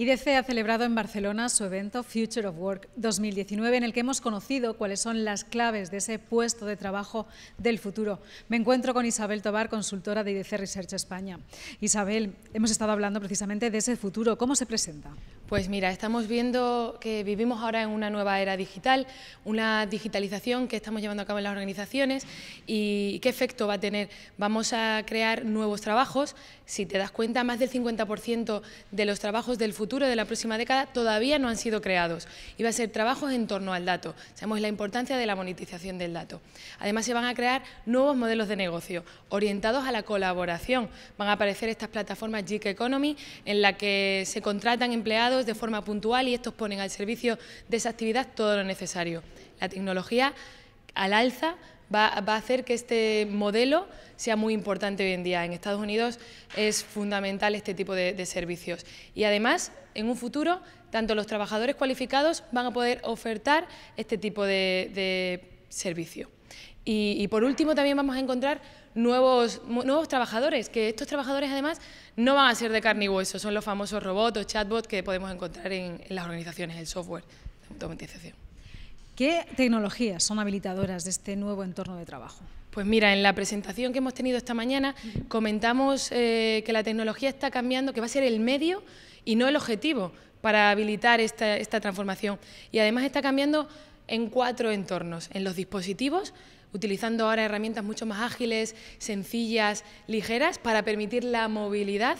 IDC ha celebrado en Barcelona su evento Future of Work 2019, en el que hemos conocido cuáles son las claves de ese puesto de trabajo del futuro. Me encuentro con Isabel Tobar, consultora de IDC Research España. Isabel, hemos estado hablando precisamente de ese futuro. ¿Cómo se presenta? Pues mira, estamos viendo que vivimos ahora en una nueva era digital, una digitalización que estamos llevando a cabo en las organizaciones y qué efecto va a tener. Vamos a crear nuevos trabajos. Si te das cuenta, más del 50% de los trabajos del futuro de la próxima década todavía no han sido creados. Y va a ser trabajos en torno al dato. Sabemos la importancia de la monetización del dato. Además, se van a crear nuevos modelos de negocio orientados a la colaboración. Van a aparecer estas plataformas gig economy en la que se contratan empleados de forma puntual y estos ponen al servicio de esa actividad todo lo necesario. La tecnología al alza va, a hacer que este modelo sea muy importante hoy en día. En Estados Unidos es fundamental este tipo de, servicios y además en un futuro tanto los trabajadores cualificados van a poder ofertar este tipo de servicio. Y, por último también vamos a encontrar nuevos, nuevos trabajadores, que estos trabajadores además no van a ser de carne y hueso, son los famosos robots o chatbots que podemos encontrar en, las organizaciones, el software de automatización. ¿Qué tecnologías son habilitadoras de este nuevo entorno de trabajo? Pues mira, en la presentación que hemos tenido esta mañana comentamos eh, que la tecnología está cambiando, que va a ser el medio y no el objetivo para habilitar esta, esta transformación. Y además está cambiando en cuatro entornos, en los dispositivos, utilizando ahora herramientas mucho más ágiles, sencillas, ligeras, para permitir la movilidad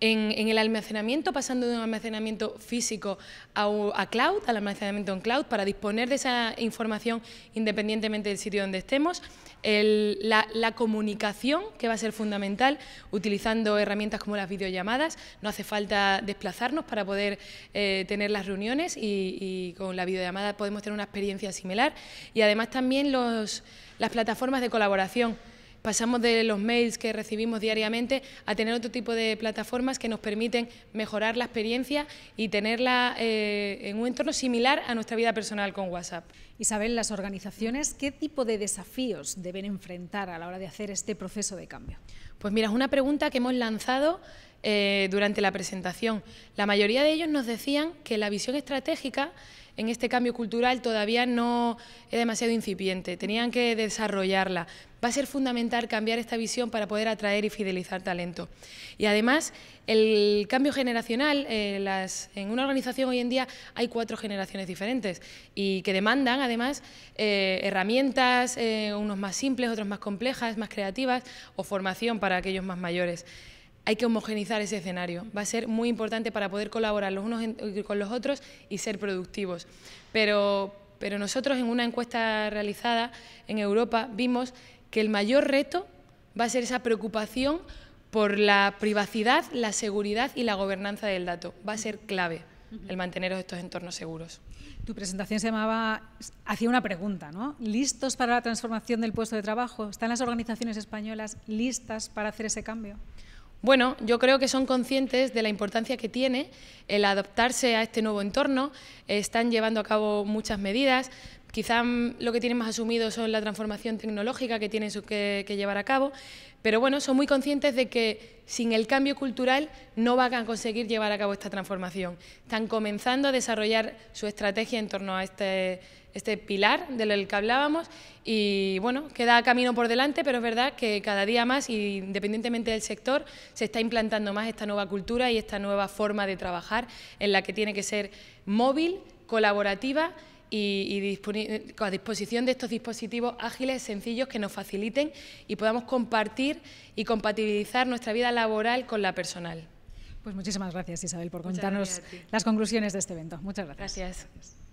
en, el almacenamiento, pasando de un almacenamiento físico a, cloud, al almacenamiento en cloud, para disponer de esa información independientemente del sitio donde estemos, la, comunicación, que va a ser fundamental, utilizando herramientas como las videollamadas. No hace falta desplazarnos para poder eh, tener las reuniones y, y, con la videollamada podemos tener una experiencia similar. Y además también los, las plataformas de colaboración pasamos de los mails que recibimos diariamente a tener otro tipo de plataformas que nos permiten mejorar la experiencia y tenerla eh, en un entorno similar a nuestra vida personal con WhatsApp. Isabel, las organizaciones, ¿qué tipo de desafíos deben enfrentar a la hora de hacer este proceso de cambio? Pues mira, es una pregunta que hemos lanzado eh, durante la presentación. La mayoría de ellos nos decían que la visión estratégica en este cambio cultural todavía no es demasiado incipiente, tenían que desarrollarla. Va a ser fundamental cambiar esta visión para poder atraer y fidelizar talento. Y además, el cambio generacional, eh, en una organización hoy en día hay cuatro generaciones diferentes y que demandan además eh, herramientas, eh, unos más simples, otros más complejas, más creativas o formación para aquellos más mayores hay que homogenizar ese escenario. Va a ser muy importante para poder colaborar los unos eh, con los otros y ser productivos. Pero, pero nosotros en una encuesta realizada en Europa vimos que el mayor reto va a ser esa preocupación por la privacidad, la seguridad y la gobernanza del dato. Va a ser clave el mantener estos entornos seguros. Tu presentación se llamaba, hacía una pregunta, ¿no? ¿Listos para la transformación del puesto de trabajo? ¿Están las organizaciones españolas listas para hacer ese cambio? Bueno, yo creo que son conscientes de la importancia que tiene el adaptarse a este nuevo entorno, están llevando a cabo muchas medidas, Quizás mm, lo que tienen más asumido son la transformación tecnológica que tienen que, llevar a cabo, pero bueno, son muy conscientes de que sin el cambio cultural no van a conseguir llevar a cabo esta transformación. Están comenzando a desarrollar su estrategia en torno a este, este pilar del que hablábamos y bueno, queda camino por delante, pero es verdad que cada día más, y independientemente del sector, se está implantando más esta nueva cultura y esta nueva forma de trabajar en la que tiene que ser móvil, colaborativa y, a disposición de estos dispositivos ágiles, sencillos, que nos faciliten y podamos compartir y compatibilizar nuestra vida laboral con la personal. Pues muchísimas gracias, Isabel, por contarnos las conclusiones de este evento. Muchas Gracias.